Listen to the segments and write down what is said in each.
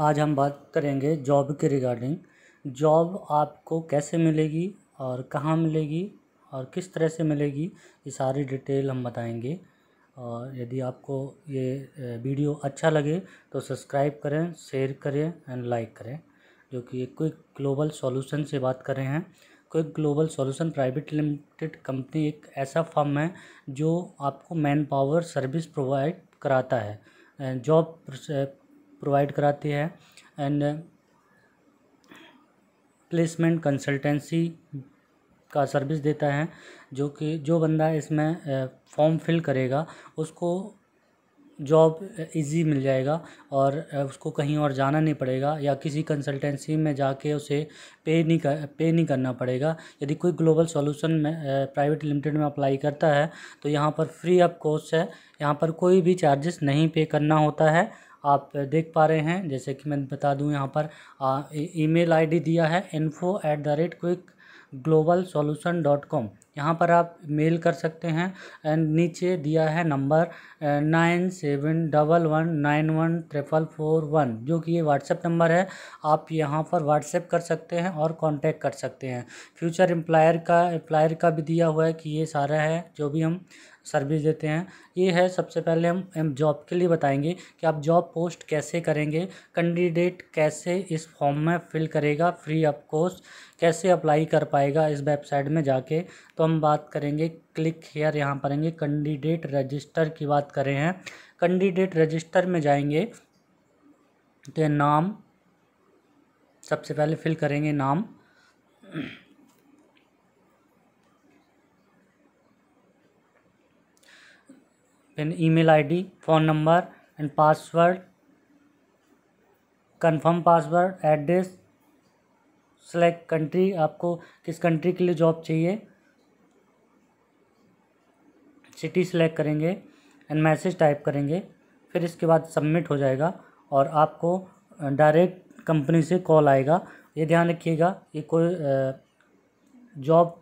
आज हम बात करेंगे जॉब के रिगार्डिंग जॉब आपको कैसे मिलेगी और कहाँ मिलेगी और किस तरह से मिलेगी ये सारी डिटेल हम बताएंगे और यदि आपको ये वीडियो अच्छा लगे तो सब्सक्राइब करें शेयर करें एंड लाइक करें जो कि क्विक ग्लोबल सॉल्यूशन से बात कर रहे हैं quick global solution private limited company एक ऐसा फर्म है जो आपको मैन पावर सर्विस प्रोवाइड कराता है जॉब प्रोवाइड कराती है एंड प्लेसमेंट कंसल्टेंसी का सर्विस देता है जो कि जो बंदा इसमें फॉर्म फिल करेगा उसको जॉब इजी मिल जाएगा और उसको कहीं और जाना नहीं पड़ेगा या किसी कंसल्टेंसी में जाके उसे पे नहीं कर पे नहीं करना पड़ेगा यदि कोई ग्लोबल सॉल्यूशन में प्राइवेट लिमिटेड में अप्लाई करता है तो यहाँ पर फ्री ऑफ कॉस्ट है यहाँ पर कोई भी चार्जेस नहीं पे करना होता है आप देख पा रहे हैं जैसे कि मैं बता दूं यहाँ पर ईमेल आईडी दिया है info at the rate quick global solution dot com यहाँ पर आप मेल कर सकते हैं एंड नीचे दिया है number nine seven double one nine one triple four one जो कि ये व्हाट्सएप नंबर है आप यहाँ पर व्हाट्सएप कर सकते हैं और कांटेक्ट कर सकते हैं फ्यूचर एम्प्लायर का एम्प्लायर का भी दिया हुआ है कि ये सारा है जो भी हम सर्विस देते हैं ये है सबसे पहले हम एम जॉब के लिए बताएंगे कि आप जॉब पोस्ट कैसे करेंगे कैंडिडेट कैसे इस फॉर्म में फिल करेगा फ्री ऑफ कोर्स कैसे अप्लाई कर पाएगा इस वेबसाइट में जाके तो हम बात करेंगे क्लिक हेयर यहाँ परेंगे कैंडिडेट रजिस्टर की बात करें हैं कैंडिडेट रजिस्टर में जाएंगे तो नाम सबसे पहले फिल करेंगे नाम and email ID phone number and password confirm password address select country आपको किस कंट्री के लिए जॉब चाहिए सिटी सेलेक्ट करेंगे एंड मैसेज टाइप करेंगे फिर इसके बाद सबमिट हो जाएगा और आपको डायरेक्ट कंपनी से कॉल आएगा ये ध्यान रखिएगा कि कोई जॉब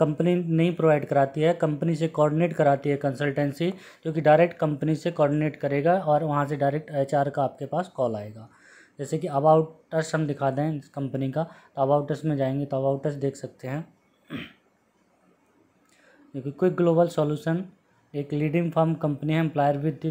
कंपनी नहीं प्रोवाइड कराती है कंपनी से कोऑर्डिनेट कराती है कंसल्टेंसी जो कि डायरेक्ट कंपनी से कोऑर्डिनेट करेगा और वहाँ से डायरेक्ट एचआर का आपके पास कॉल आएगा जैसे कि अबाउटस हम दिखा दें कंपनी का तो अबाउटस में जाएंगे तो अबाउट देख सकते हैं देखिए क्विक ग्लोबल सॉल्यूशन एक लीडिंग फॉर्म कंपनी है employer with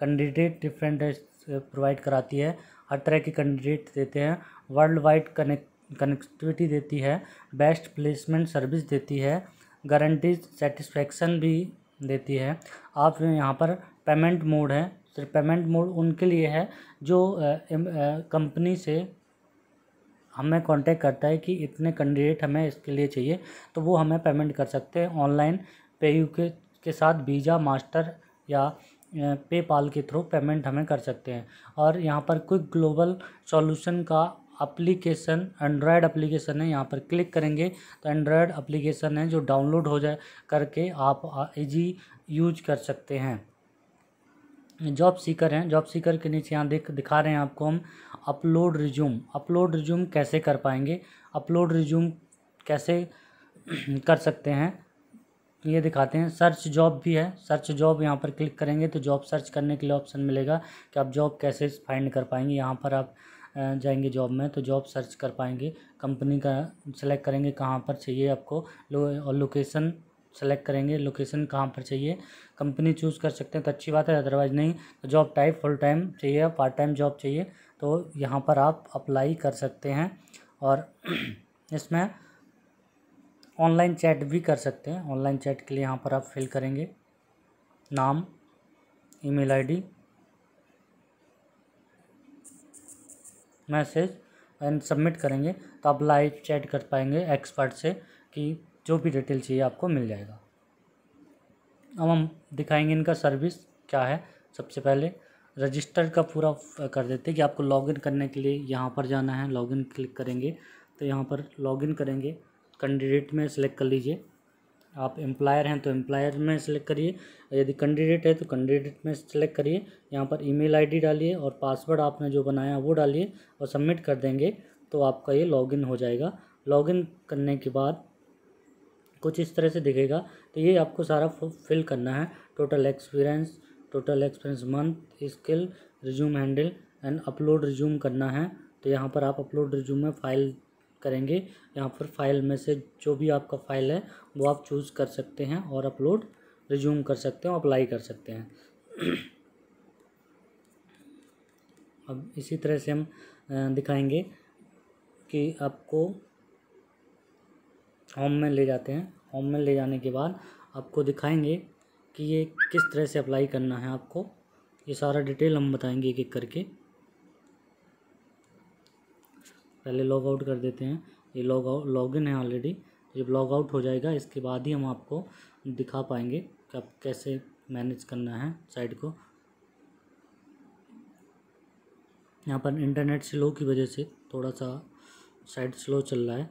candidate different provide कराती है हर तरह के कैंडिडेट देते हैं वर्ल्ड वाइड कनेक्ट कनेक्टिविटी देती है बेस्ट प्लेसमेंट सर्विस देती है गारंटीज सेटिस्फेक्शन भी देती है आप यहाँ पर पेमेंट मोड है सिर्फ पेमेंट मोड उनके लिए है जो कंपनी से हमें कांटेक्ट करता है कि इतने कैंडिडेट हमें इसके लिए चाहिए तो वो हमें पेमेंट कर सकते हैं ऑनलाइन पे यू के के साथ वीज़ा मास्टर या पेपाल के थ्रू पेमेंट हमें कर सकते हैं और यहाँ पर क्विक ग्लोबल सॉल्यूशन का अप्लीकेशन एंड्रॉयड अप्लीकेशन है यहाँ पर क्लिक करेंगे तो एंड्रॉयड अप्लीकेशन है जो डाउनलोड हो जाए करके आप इजी यूज कर सकते हैं जॉब सीकर हैं जॉब सीकर के नीचे यहाँ देख दिखा रहे हैं आपको हम अपलोड रिज्यूम अपलोड रिज्यूम कैसे कर पाएंगे अपलोड रिज्यूम कैसे कर सकते हैं ये दिखाते हैं सर्च जॉब भी है सर्च जॉब यहाँ पर क्लिक करेंगे तो जॉब सर्च करने के लिए ऑप्शन मिलेगा कि आप जॉब कैसे फाइंड कर पाएंगे यहाँ पर आप जाएंगे जॉब में तो जॉब सर्च कर पाएंगे कंपनी का सेलेक्ट करेंगे कहाँ पर चाहिए आपको लो और लोकेशन सेलेक्ट करेंगे लोकेशन कहाँ पर चाहिए कंपनी चूज़ कर सकते हैं तो अच्छी बात है अदरवाइज़ नहीं तो जॉब टाइप फुल टाइम चाहिए पार्ट टाइम जॉब चाहिए तो यहाँ पर आप अप्लाई कर सकते हैं और इसमें ऑनलाइन चैट भी कर सकते हैं ऑनलाइन चैट के लिए यहाँ पर आप फिल करेंगे नाम email ID message and submit करेंगे तो आप लाइव चैट कर पाएंगे एक्सपर्ट से कि जो भी डिटेल चाहिए आपको मिल जाएगा अब हम दिखाएंगे इनका सर्विस क्या है सबसे पहले रजिस्टर का पूरा कर देते हैं कि आपको लॉगिन करने के लिए यहाँ पर जाना है लॉगिन क्लिक करेंगे तो यहाँ पर लॉगिन करेंगे कैंडिडेट में सेलेक्ट कर लीजिए आप एम्प्लायर हैं तो एम्प्लायर में सेलेक्ट करिए यदि कैंडिडेट है तो कैंडिडेट में सेलेक्ट करिए यहाँ पर ईमेल आईडी डालिए और पासवर्ड आपने जो बनाया वो डालिए और सबमिट कर देंगे तो आपका ये लॉगिन हो जाएगा लॉगिन करने के बाद कुछ इस तरह से दिखेगा तो ये आपको सारा फिल करना है total experience total experience month skill resume handle and upload resume करना है तो यहाँ पर आप अपलोड रिज्यूम में फाइल करेंगे यहाँ पर फाइल में से जो भी आपका फाइल है वो आप चूज़ कर सकते हैं और अपलोड रिज्यूम कर सकते हैं और अप्लाई कर सकते हैं अब इसी तरह से हम दिखाएंगे कि आपको होम में ले जाते हैं होम में ले जाने के बाद आपको दिखाएंगे कि ये किस तरह से अप्लाई करना है आपको ये सारा डिटेल हम बताएंगे एक एक करके पहले लॉग आउट कर देते हैं ये लॉग आउट लॉग इन है ऑलरेडी जब लॉग आउट हो जाएगा इसके बाद ही हम आपको दिखा पाएंगे कि आप कैसे मैनेज करना है साइट को यहाँ पर इंटरनेट स्लो की वजह से थोड़ा सा साइट स्लो चल रहा है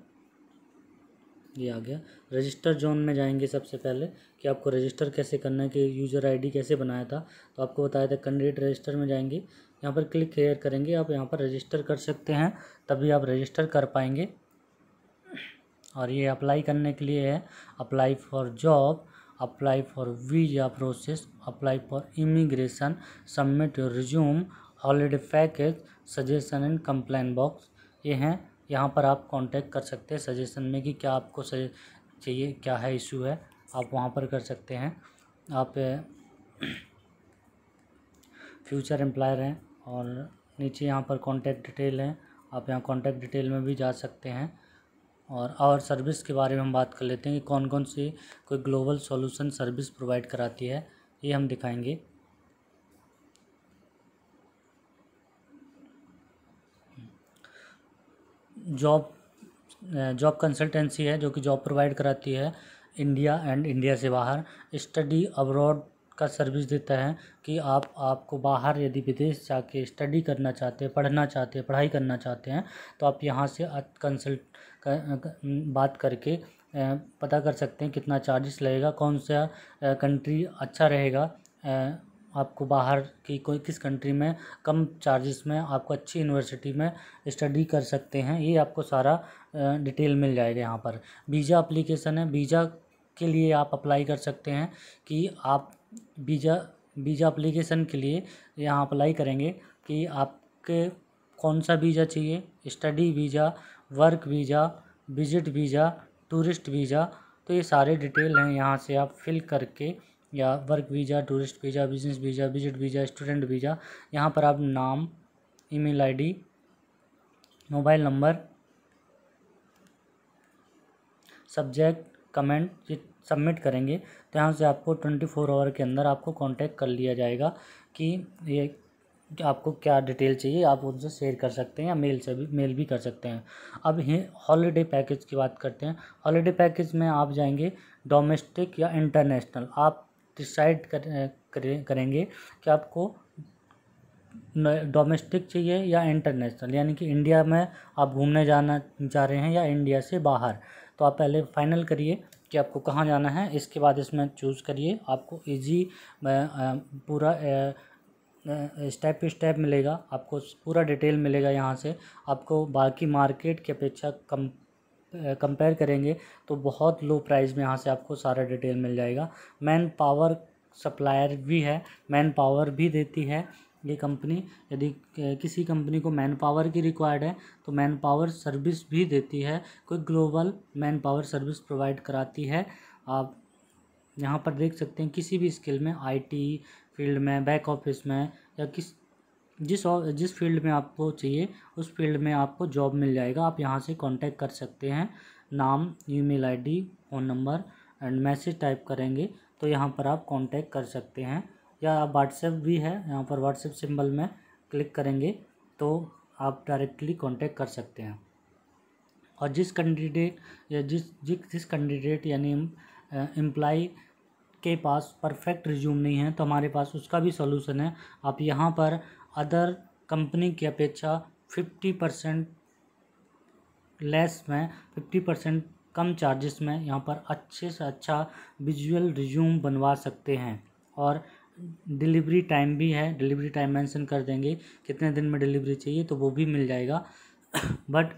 ये आ गया रजिस्टर जोन में जाएंगे सबसे पहले कि आपको रजिस्टर कैसे करना है कि यूज़र आईडी कैसे बनाया था तो आपको बताया था कैंडिडेट रजिस्टर में जाएंगे यहाँ पर क्लिक हेयर करेंगे आप यहाँ पर रजिस्टर कर सकते हैं तभी आप रजिस्टर कर पाएंगे और ये अप्लाई करने के लिए है apply for job apply for visa process apply for immigration submit your resume holiday package suggestion and complain box ये हैं यहाँ पर आप कांटेक्ट कर सकते हैं सजेशन में कि क्या आपको चाहिए क्या है इशू है आप वहाँ पर कर सकते हैं आप फ्यूचर एम्प्लॉयर हैं और नीचे यहाँ पर कॉन्टैक्ट डिटेल है आप यहाँ कॉन्टैक्ट डिटेल में भी जा सकते हैं और और सर्विस के बारे में हम बात कर लेते हैं कि कौन कौन सी कोई ग्लोबल सॉल्यूशन सर्विस प्रोवाइड कराती है ये हम दिखाएंगे जॉब जॉब कंसल्टेंसी है जो कि जॉब प्रोवाइड कराती है इंडिया एंड इंडिया से बाहर स्टडी अब्रॉड का सर्विस देता है कि आप आपको बाहर यदि विदेश जाके स्टडी करना चाहते हैं पढ़ना चाहते हैं पढ़ाई करना चाहते हैं तो आप यहाँ से कंसल्ट कर, बात करके पता कर सकते हैं कितना चार्जेस लगेगा कौन सा कंट्री अच्छा रहेगा आपको बाहर की कोई किस कंट्री में कम चार्जेस में आपको अच्छी यूनिवर्सिटी में स्टडी कर सकते हैं ये आपको सारा डिटेल मिल जाएगा यहाँ पर वीज़ा अप्लीकेशन है वीज़ा के लिए आप अप्लाई कर सकते हैं कि आप वीज़ा वीज़ा अप्लीकेशन के लिए यहाँ अप्लाई करेंगे कि आपके कौन सा वीज़ा चाहिए study visa work visa visit visa tourist visa तो ये सारे डिटेल हैं यहाँ से आप फिल करके या work visa tourist visa business visa visit visa student visa यहाँ पर आप नाम email ID mobile number subject comment submit करेंगे तो यहाँ से आपको ट्वेंटी फोर आवर के अंदर आपको कांटेक्ट कर लिया जाएगा कि ये आपको क्या डिटेल चाहिए आप उनसे शेयर कर सकते हैं या मेल से भी मेल भी कर सकते हैं अब हॉलीडे पैकेज की बात करते हैं हॉलीडे पैकेज में आप जाएंगे डोमेस्टिक या इंटरनेशनल आप डिसाइड कर, कर, करेंगे कि आपको डोमेस्टिक चाहिए या इंटरनेशनल यानी कि इंडिया में आप घूमने जाना जा रहे हैं या इंडिया से बाहर तो आप पहले फाइनल करिए कि आपको कहाँ जाना है इसके बाद इसमें चूज़ करिए आपको इजी पूरा स्टेप बाई स्टेप मिलेगा आपको पूरा डिटेल मिलेगा यहाँ से आपको बाकी मार्केट की अपेक्षा कम कंपेयर करेंगे तो बहुत लो प्राइस में यहाँ से आपको सारा डिटेल मिल जाएगा मैन पावर सप्लायर भी है मैन पावर भी देती है ये कंपनी यदि किसी कंपनी को मैन पावर की रिक्वायर्ड है तो मैन पावर सर्विस भी देती है कोई global manpower service provide कराती है आप यहाँ पर देख सकते हैं किसी भी स्किल में आईटी फील्ड में बैक ऑफिस में या किस जिस और जिस फील्ड में आपको चाहिए उस फील्ड में आपको जॉब मिल जाएगा आप यहाँ से कांटेक्ट कर सकते हैं नाम email ID phone number and message type करेंगे तो यहाँ पर आप कांटेक्ट कर सकते हैं या आप व्हाट्सएप भी है यहाँ पर व्हाट्सएप सिंबल में क्लिक करेंगे तो आप डायरेक्टली कांटेक्ट कर सकते हैं और जिस कैंडिडेट या जिस जिस जिस कैंडिडेट यानी एम्प्लाई के पास परफेक्ट रिज्यूम नहीं है तो हमारे पास उसका भी सोल्यूशन है आप यहाँ पर अदर कंपनी की अपेक्षा फिफ्टी परसेंट लेस में फिफ्टी परसेंट कम चार्जेस में यहाँ पर अच्छे से अच्छा विजुअल रिज्यूम बनवा सकते हैं और डिलीवरी टाइम भी है डिलीवरी टाइम मेंशन कर देंगे कितने दिन में डिलीवरी चाहिए तो वो भी मिल जाएगा बट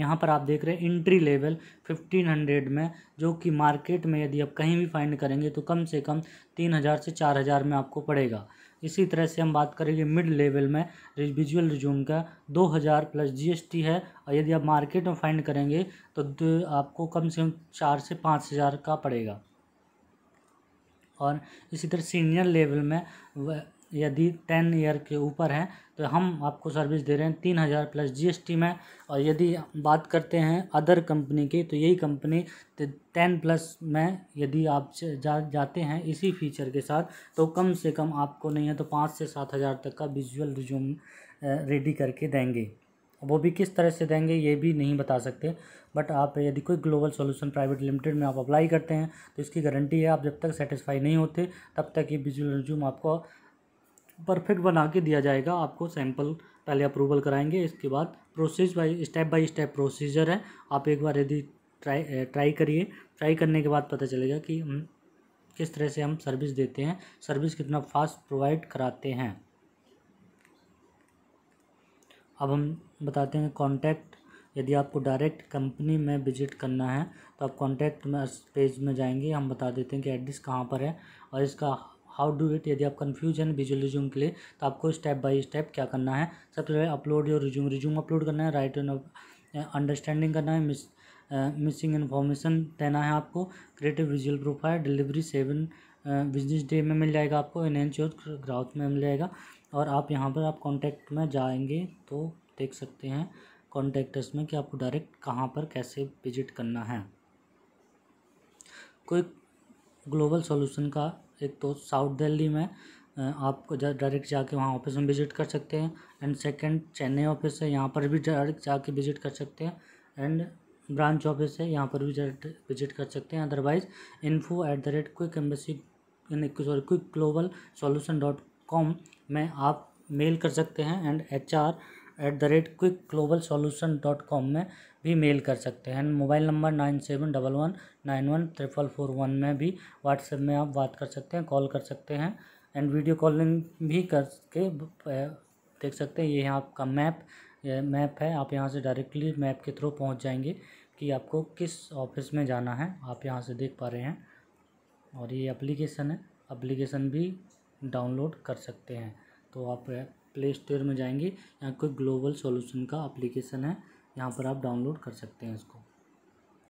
यहाँ पर आप देख रहे हैं इंट्री लेवल फिफ्टीन हंड्रेड में जो कि मार्केट में यदि आप कहीं भी फाइंड करेंगे तो कम से कम तीन हज़ार से चार हज़ार में आपको पड़ेगा इसी तरह से हम बात करेंगे मिड लेवल में विजुअल रिज्यूम का दो हज़ार प्लस जीएसटी है और यदि आप मार्केट में फाइंड करेंगे तो आपको कम से कम चार से पाँच हज़ार का पड़ेगा और इसी तरह सीनियर लेवल में यदि टेन ईयर के ऊपर हैं तो हम आपको सर्विस दे रहे हैं तीन हज़ार प्लस जीएसटी में और यदि बात करते हैं अदर कंपनी की तो यही कंपनी टेन प्लस में यदि आप जा जाते हैं इसी फीचर के साथ तो कम से कम आपको नहीं है तो पाँच से सात हज़ार तक का विजुअल रिज्यूम रेडी करके देंगे वो भी किस तरह से देंगे ये भी नहीं बता सकते बट आप यदि कोई ग्लोबल सोल्यूशन प्राइवेट लिमिटेड में आप अप्लाई करते हैं तो इसकी गारंटी है आप जब तक सेटिस्फाई नहीं होते तब तक ये विजुअल रिज्यूम आपको परफेक्ट बना के दिया जाएगा आपको सैम्पल पहले अप्रूवल कराएंगे इसके बाद process by step by step procedure है आप एक बार यदि ट्राई ट्राई करिए ट्राई करने के बाद पता चलेगा कि हम्म, किस तरह से हम सर्विस देते हैं सर्विस कितना फास्ट प्रोवाइड कराते हैं अब हम बताते हैं कॉन्टैक्ट यदि आपको डायरेक्ट कंपनी में विजिट करना है तो आप कॉन्टैक्ट में पेज में जाएंगे हम बता देते हैं कि एड्रेस कहाँ पर है और इसका हाउ डू इट यदि आप कन्फ्यूज हैं रिज्यूम के लिए तो आपको स्टेप बाय स्टेप क्या करना है सबसे पहले upload your resume resume upload करना है राइट एंड अंडरस्टैंडिंग करना है मिस मिसिंग इन्फॉर्मेशन देना है आपको क्रिएटिव विजुअल है डिलीवरी सेवन बिजनेस डे में मिल जाएगा आपको एन एन ग्राउथ में मिल जाएगा और आप यहाँ पर आप कॉन्टैक्ट में जाएंगे तो देख सकते हैं कॉन्टैक्टर्स में कि आपको डायरेक्ट कहाँ पर कैसे विजिट करना है कोई ग्लोबल सॉल्यूशन का एक तो साउथ दिल्ली में आप डायरेक्ट जाके वहाँ ऑफिस में विजिट कर सकते हैं एंड सेकंड चेन्नई ऑफिस है यहाँ पर भी डायरेक्ट जाके विजिट कर सकते हैं एंड ब्रांच ऑफिस है यहाँ पर भी डायरेक्ट विजिट कर सकते हैं otherwise info at the rate quick embassy sorry quick global solution dot com में आप मेल कर सकते हैं and H R at the rate quick global solution dot com में भी मेल कर सकते हैं mobile number nine seven double one nine one triple four one में भी व्हाट्सएप में आप बात कर सकते हैं कॉल कर सकते हैं एंड वीडियो कॉलिंग भी करके देख सकते हैं ये है आपका मैप मैप है आप यहाँ से डायरेक्टली मैप के थ्रू पहुँच जाएंगे कि आपको किस ऑफिस में जाना है आप यहाँ से देख पा रहे हैं और ये एप्लीकेशन है एप्लीकेशन भी डाउनलोड कर सकते हैं तो आप प्ले स्टोर में जाएंगे यहाँ कोई ग्लोबल सॉल्यूशन का एप्लीकेशन है यहाँ पर आप डाउनलोड कर सकते हैं इसको